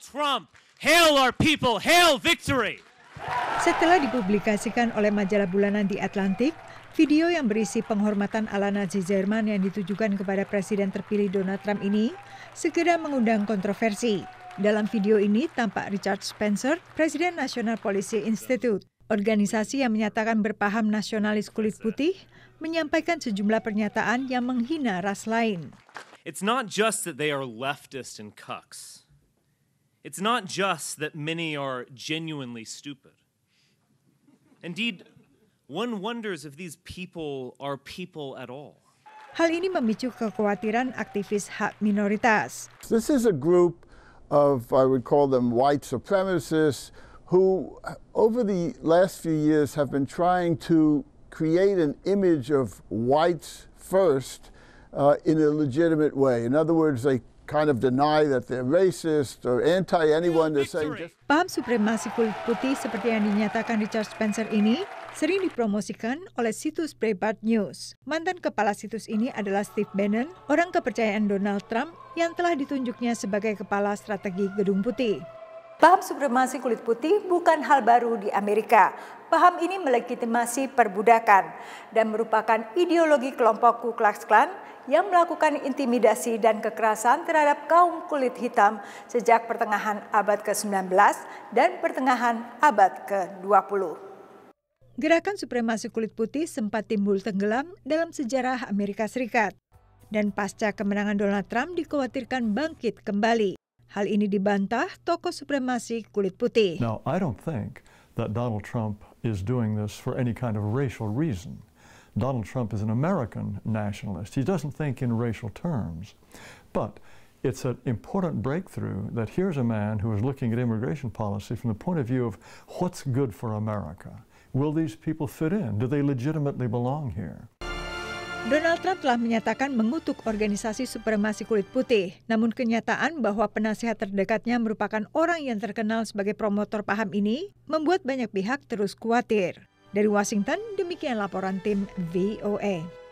Trump! Hail our people! Hail victory! Setelah dipublikasikan oleh majalah bulanan di Atlantik, video yang berisi penghormatan ala Nazi Jerman yang ditujukan kepada Presiden terpilih Donald Trump ini segera mengundang kontroversi. Dalam video ini tampak Richard Spencer, Presiden National Policy Institute, organisasi yang menyatakan berpaham nasionalis kulit putih, menyampaikan sejumlah pernyataan yang menghina ras lain. It's not just that they are leftist and cucks. It's not just that many are genuinely stupid. Indeed, one wonders if these people are people at all. Hal ini memicu kekhawatiran aktivis hak minoritas. This is a group of, I would call them white supremacists, who over the last few years have been trying to create an image of whites first uh, in a legitimate way. In other words, they Paham supremasi kulit putih seperti yang dinyatakan Richard Spencer ini sering dipromosikan oleh situs Breitbart News. Mantan kepala situs ini adalah Steve Bannon, orang kepercayaan Donald Trump yang telah ditunjuknya sebagai kepala strategi Gedung Putih. Paham supremasi kulit putih bukan hal baru di Amerika. Paham ini melegitimasi perbudakan dan merupakan ideologi kelompok Ku Klux Klan yang melakukan intimidasi dan kekerasan terhadap kaum kulit hitam sejak pertengahan abad ke-19 dan pertengahan abad ke-20. Gerakan supremasi kulit putih sempat timbul tenggelam dalam sejarah Amerika Serikat dan pasca kemenangan Donald Trump dikhawatirkan bangkit kembali. Hal ini dibantah tokoh supremasi kulit putih. Now, I don't think that Donald Trump is doing this for any kind of racial reason. Donald Trump is an American nationalist. He doesn't think in racial terms. But it's an important breakthrough that here's a man who is looking at immigration policy from the point of view of what's good for America. Will these people fit in? Do they legitimately belong here? Donald Trump telah menyatakan mengutuk organisasi supremasi kulit putih. Namun kenyataan bahwa penasehat terdekatnya merupakan orang yang terkenal sebagai promotor paham ini membuat banyak pihak terus khawatir. Dari Washington, demikian laporan tim VOA. E.